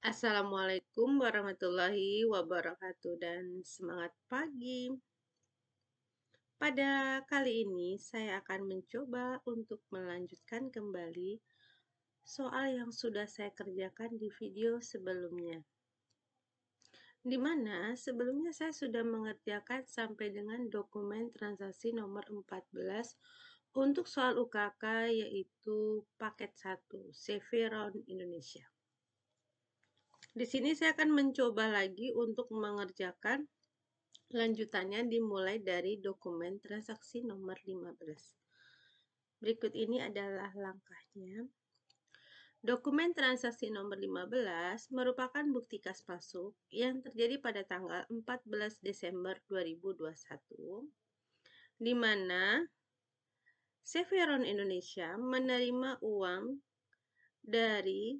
Assalamualaikum warahmatullahi wabarakatuh dan semangat pagi. Pada kali ini saya akan mencoba untuk melanjutkan kembali soal yang sudah saya kerjakan di video sebelumnya. Di mana sebelumnya saya sudah mengerjakan sampai dengan dokumen transaksi nomor 14 untuk soal UKK yaitu paket 1 CV Indonesia. Di sini saya akan mencoba lagi untuk mengerjakan lanjutannya dimulai dari dokumen transaksi nomor 15. Berikut ini adalah langkahnya. Dokumen transaksi nomor 15 merupakan bukti kas masuk yang terjadi pada tanggal 14 Desember 2021 di mana Severon Indonesia menerima uang dari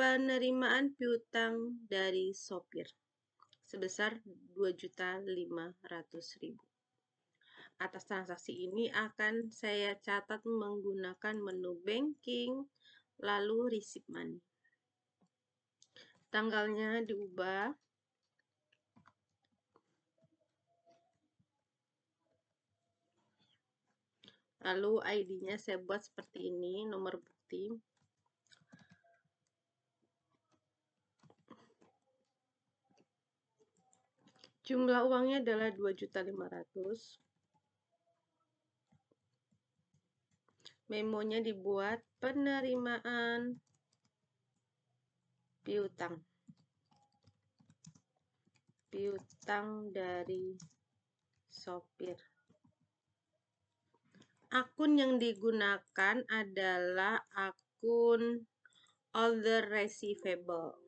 penerimaan piutang dari sopir sebesar 2.500.000. Atas transaksi ini akan saya catat menggunakan menu banking lalu receipt money. Tanggalnya diubah Lalu ID-nya saya buat seperti ini, nomor bukti. Jumlah uangnya adalah 2.500. Memonya dibuat penerimaan piutang. Piutang dari sopir. Akun yang digunakan adalah akun other receivable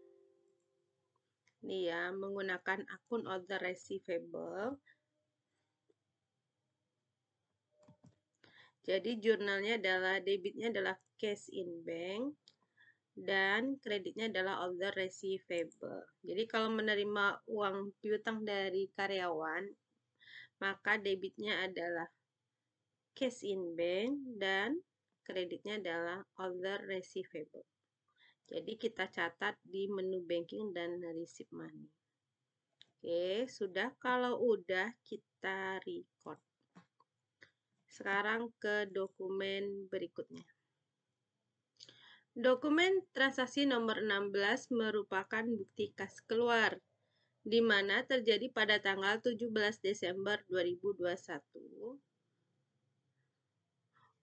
nih ya menggunakan akun order receivable jadi jurnalnya adalah debitnya adalah cash in bank dan kreditnya adalah order receivable. Jadi kalau menerima uang piutang dari karyawan, maka debitnya adalah cash in bank dan kreditnya adalah order receivable. Jadi kita catat di menu banking dan receipt money. Oke, sudah kalau udah kita record. Sekarang ke dokumen berikutnya. Dokumen transaksi nomor 16 merupakan bukti kas keluar, di mana terjadi pada tanggal 17 Desember 2021.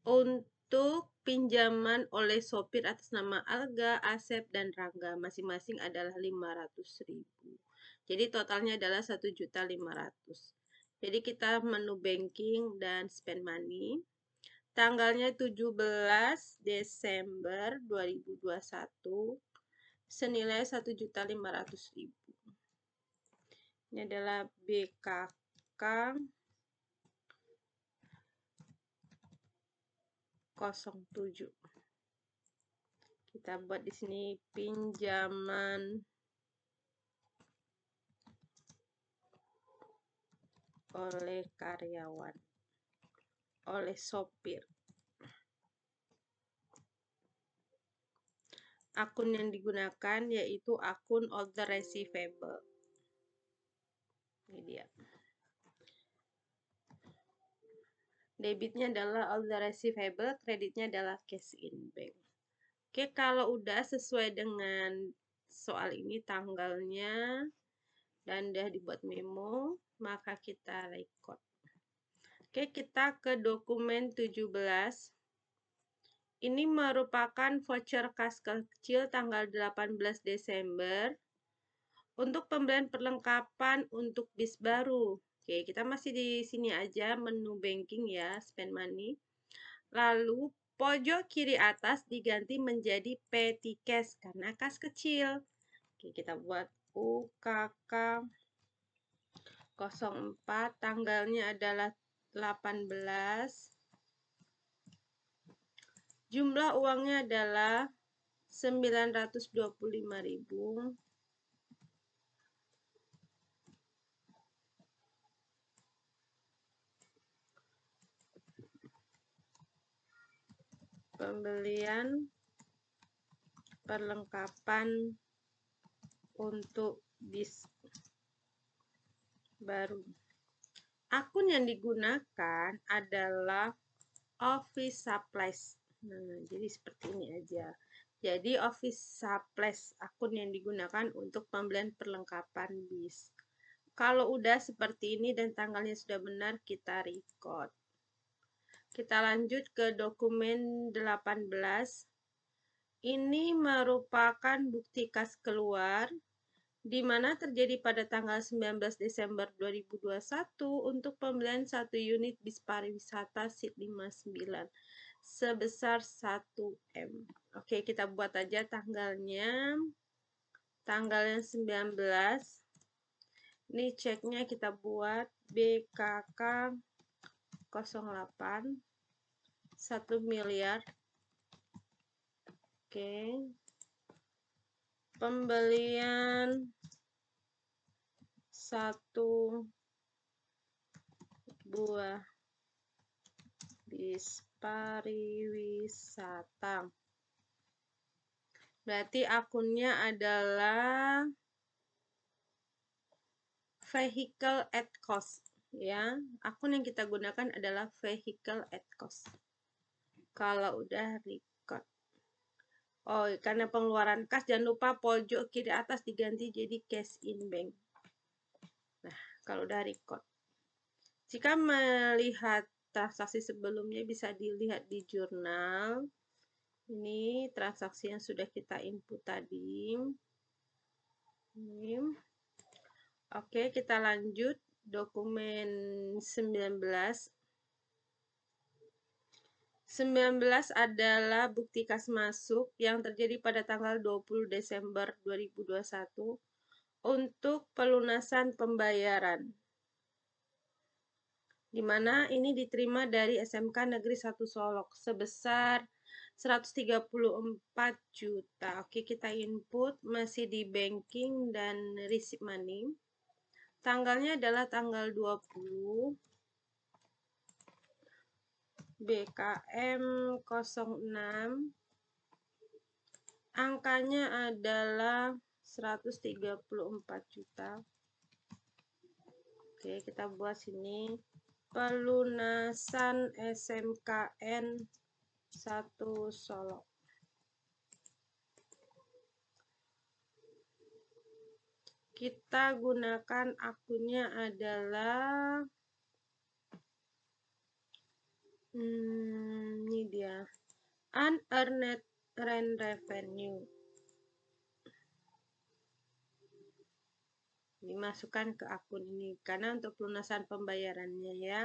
Untuk untuk pinjaman oleh sopir atas nama Alga, Asep, dan Rangga. Masing-masing adalah 500.000. Jadi totalnya adalah 1.500. Jadi kita menu banking dan spend money. Tanggalnya 17 Desember 2021 senilai 1.500.000. Ini adalah BKK 07. Kita buat di sini pinjaman oleh karyawan, oleh sopir. Akun yang digunakan yaitu akun other receivable. Ini dia. Debitnya adalah all the receivable, kreditnya adalah cash in bank. Oke, kalau udah sesuai dengan soal ini tanggalnya dan udah dibuat memo, maka kita record. Oke, kita ke dokumen 17. Ini merupakan voucher kas kecil tanggal 18 Desember untuk pembelian perlengkapan untuk bis baru Oke, kita masih di sini aja menu banking ya, spend money. Lalu pojok kiri atas diganti menjadi petty cash karena kas kecil. Oke, kita buat UKK 04 tanggalnya adalah 18 jumlah uangnya adalah 925.000 pembelian perlengkapan untuk bis baru. Akun yang digunakan adalah Office Supplies. Nah, jadi seperti ini aja. Jadi Office Supplies akun yang digunakan untuk pembelian perlengkapan bis. Kalau udah seperti ini dan tanggalnya sudah benar, kita record. Kita lanjut ke dokumen 18. Ini merupakan bukti kas keluar di mana terjadi pada tanggal 19 Desember 2021 untuk pembelian satu unit bis pariwisata SIT 59 sebesar 1M. Oke, kita buat aja tanggalnya. tanggal yang 19. Ini ceknya kita buat BKK 08 1 miliar oke pembelian 1 buah bis pariwisata berarti akunnya adalah vehicle at cost ya akun yang kita gunakan adalah vehicle at cost kalau udah record oh karena pengeluaran kas jangan lupa pojok kiri atas diganti jadi cash in bank nah kalau udah record jika melihat transaksi sebelumnya bisa dilihat di jurnal ini transaksi yang sudah kita input tadi ini. oke kita lanjut dokumen 19 19 adalah bukti kas masuk yang terjadi pada tanggal 20 Desember 2021 untuk pelunasan pembayaran. Di mana ini diterima dari SMK Negeri 1 Solok sebesar 134 juta. Oke, kita input masih di banking dan receipt money. Tanggalnya adalah tanggal 20 BKM 06 angkanya adalah 134 juta Oke kita buat sini pelunasan SMKN 1 Solo kita gunakan akunnya adalah hmm, ini dia unearned rent revenue dimasukkan ke akun ini karena untuk pelunasan pembayarannya ya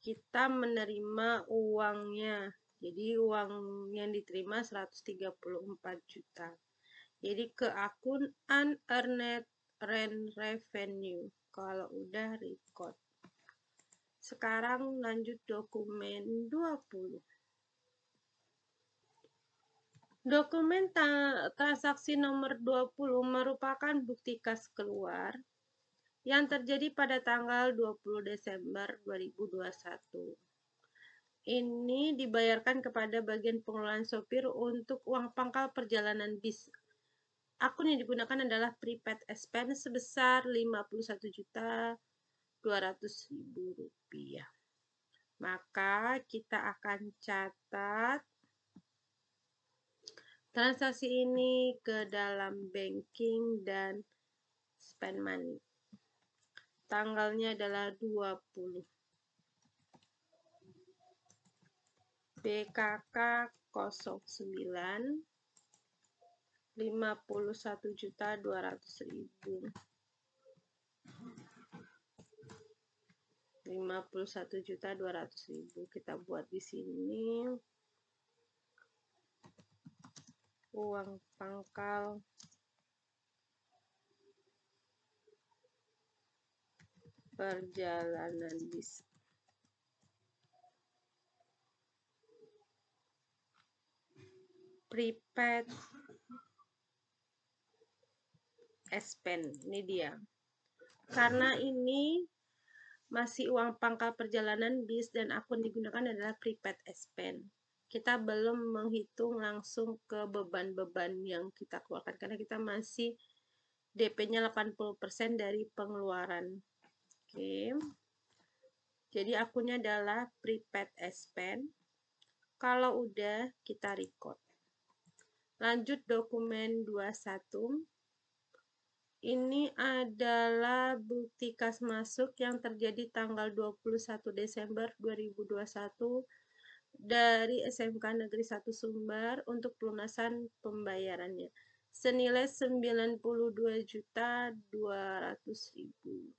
kita menerima uangnya jadi uang yang diterima 134 juta jadi ke akun unearned rent revenue. Kalau udah record. Sekarang lanjut dokumen 20. Dokumen transaksi nomor 20 merupakan bukti kas keluar yang terjadi pada tanggal 20 Desember 2021. Ini dibayarkan kepada bagian pengelolaan sopir untuk uang pangkal perjalanan bis Akun yang digunakan adalah prepaid expense sebesar Rp51.200.000. Maka kita akan catat transaksi ini ke dalam banking dan spend money. Tanggalnya adalah 20. BKK 09 51 juta 200 ribu 51 juta 200 ribu kita buat di sini uang pangkal perjalanan bis prepaid S Pen. Ini dia. Karena ini masih uang pangkal perjalanan bis dan akun digunakan adalah prepaid S Pen. Kita belum menghitung langsung ke beban-beban yang kita keluarkan karena kita masih DP-nya 80% dari pengeluaran. Oke. Jadi akunnya adalah prepaid S Pen. Kalau udah kita record. Lanjut dokumen 21. Ini adalah bukti kas masuk yang terjadi tanggal 21 Desember 2021 dari SMK Negeri 1 Sumbar untuk pelunasan pembayarannya senilai 92.200.000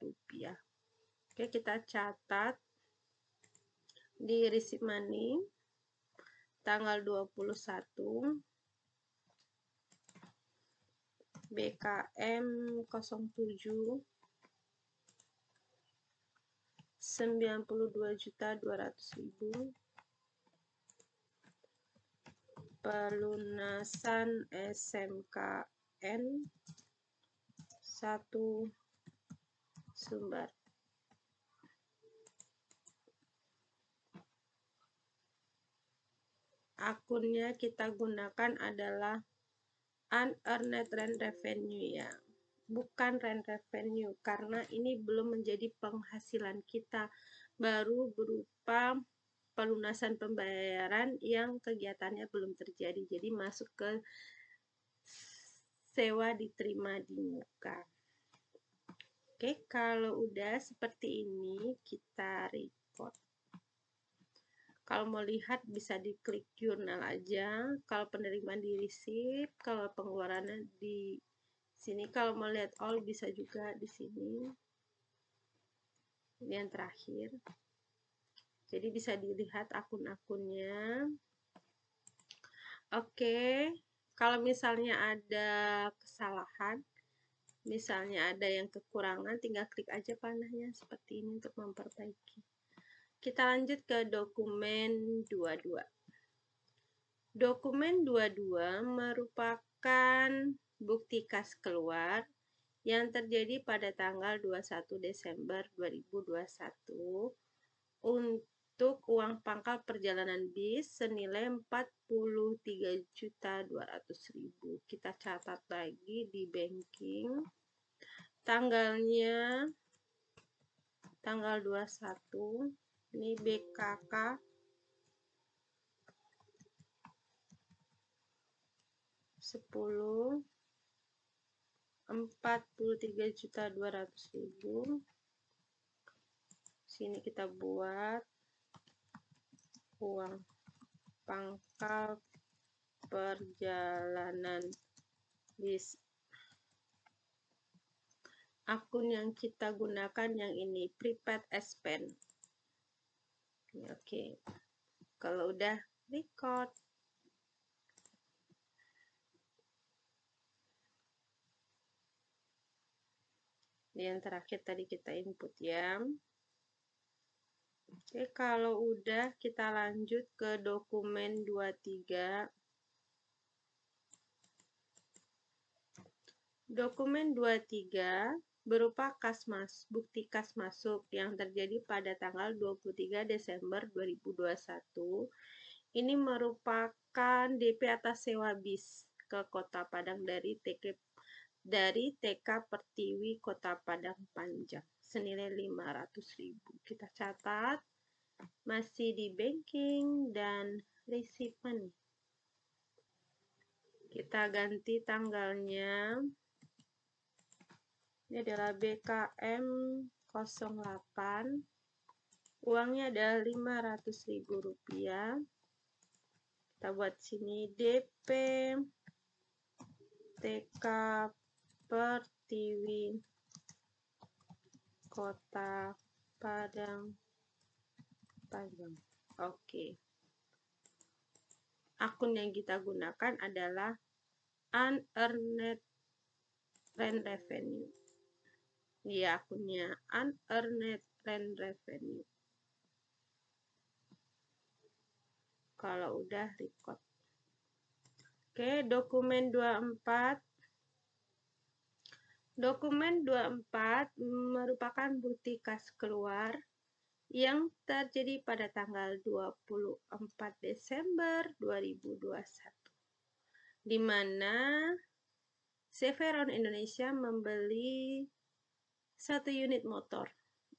rupiah. Oke, kita catat di receipt money tanggal 21 BKM 07 92 juta pelunasan SMKN 1 sumber akunnya kita gunakan adalah unearned rent revenue ya bukan rent revenue karena ini belum menjadi penghasilan kita baru berupa pelunasan pembayaran yang kegiatannya belum terjadi jadi masuk ke sewa diterima di muka oke kalau udah seperti ini kita record kalau mau lihat bisa diklik jurnal aja. Kalau penerimaan di receipt kalau pengeluarannya di sini. Kalau mau lihat all bisa juga di sini. Ini yang terakhir. Jadi bisa dilihat akun-akunnya. Oke, kalau misalnya ada kesalahan, misalnya ada yang kekurangan, tinggal klik aja panahnya seperti ini untuk memperbaiki. Kita lanjut ke dokumen 22. Dokumen 22 merupakan bukti kas keluar yang terjadi pada tanggal 21 Desember 2021 untuk uang pangkal perjalanan bis senilai 43.200.000. Kita catat lagi di banking. Tanggalnya tanggal 21 ini BKK sepuluh empat puluh tiga juta dua ratus ribu sini kita buat uang pangkal perjalanan bis akun yang kita gunakan yang ini prepaid expense Oke, okay. kalau udah record. Yang terakhir tadi kita input ya. Oke, kalau udah kita lanjut ke dokumen 23. Dokumen 23 berupa kas mas, bukti kas masuk yang terjadi pada tanggal 23 Desember 2021. Ini merupakan DP atas sewa bis ke Kota Padang dari TK dari TK Pertiwi Kota Padang Panjang senilai 500.000. Kita catat masih di banking dan receipt Kita ganti tanggalnya ini adalah BKM 08. Uangnya ada rp rupiah. Kita buat sini DP TK Pertiwi Kota Padang Padang. Oke. Akun yang kita gunakan adalah unearned rent revenue. Iya punya unearned rent revenue. Kalau udah record. Oke, dokumen 24 Dokumen 24 merupakan bukti kas keluar yang terjadi pada tanggal 24 Desember 2021, di mana Severon Indonesia membeli satu unit motor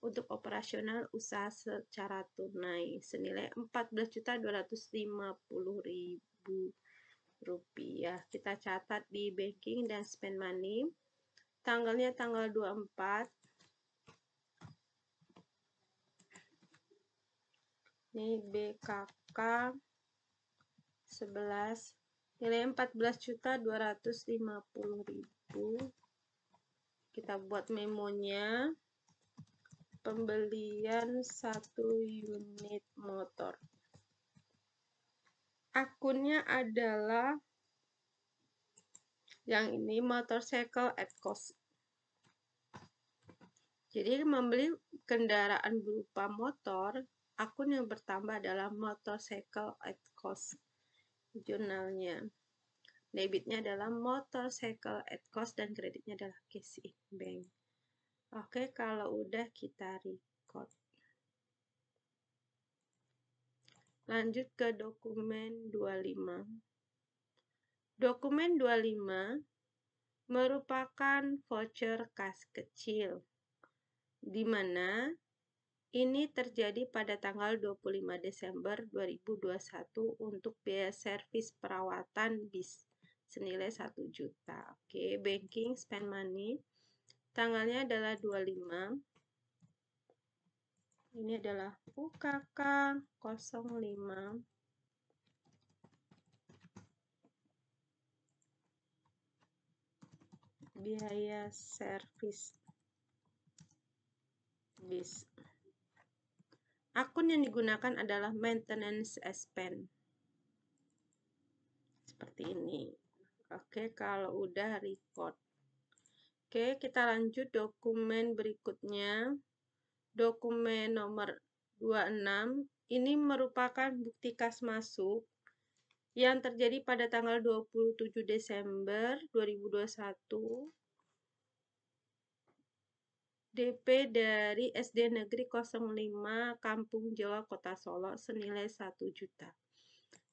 untuk operasional usaha secara tunai senilai 14.250.000 rupiah. Kita catat di banking dan spend money. Tanggalnya tanggal 24. Ini BKK 11 nilai 14.250.000 kita buat memonya pembelian satu unit motor akunnya adalah yang ini motorcycle at cost jadi membeli kendaraan berupa motor akun yang bertambah adalah motorcycle at cost jurnalnya Debitnya adalah motorcycle at cost dan kreditnya adalah cash in bank. Oke, kalau udah kita record. Lanjut ke dokumen 25. Dokumen 25 merupakan voucher kas kecil, di mana ini terjadi pada tanggal 25 Desember 2021 untuk biaya servis perawatan bis senilai 1 juta. Oke, okay. banking spend money. Tanggalnya adalah 25. Ini adalah UKK 05 biaya servis bis. Akun yang digunakan adalah maintenance expense. Seperti ini. Oke, kalau udah record. Oke, kita lanjut dokumen berikutnya. Dokumen nomor 26. Ini merupakan bukti kas masuk yang terjadi pada tanggal 27 Desember 2021. DP dari SD Negeri 05 Kampung Jawa Kota Solo senilai 1 juta.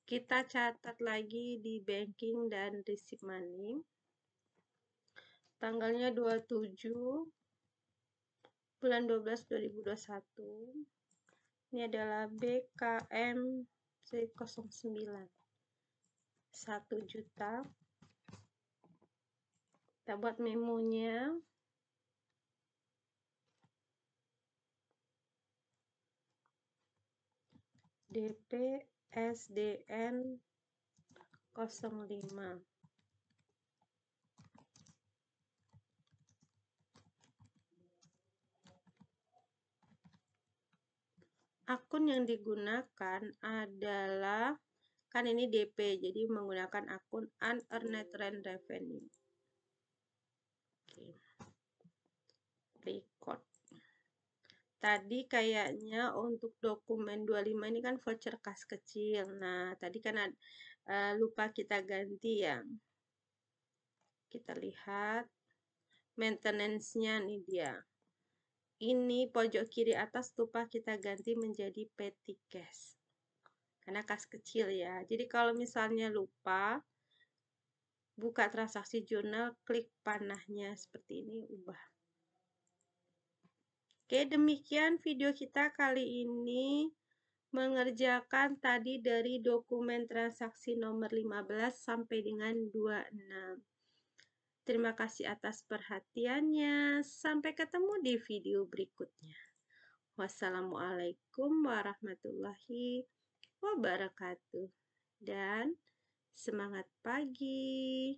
Kita catat lagi di banking dan receipt money. Tanggalnya 27 bulan 12 2021. Ini adalah BKM 09. 1 juta. Kita buat memonya. DP SDN 05 akun yang digunakan adalah kan ini DP jadi menggunakan akun unearned rent revenue. Oke. Record. Tadi kayaknya untuk dokumen 25 ini kan voucher kas kecil. Nah, tadi kan uh, lupa kita ganti ya. Kita lihat maintenance-nya nih dia. Ini pojok kiri atas lupa kita ganti menjadi petty cash. Karena kas kecil ya. Jadi kalau misalnya lupa, buka transaksi jurnal, klik panahnya seperti ini, ubah. Oke, demikian video kita kali ini mengerjakan tadi dari dokumen transaksi nomor 15 sampai dengan 26. Terima kasih atas perhatiannya. Sampai ketemu di video berikutnya. Wassalamualaikum warahmatullahi wabarakatuh. Dan semangat pagi.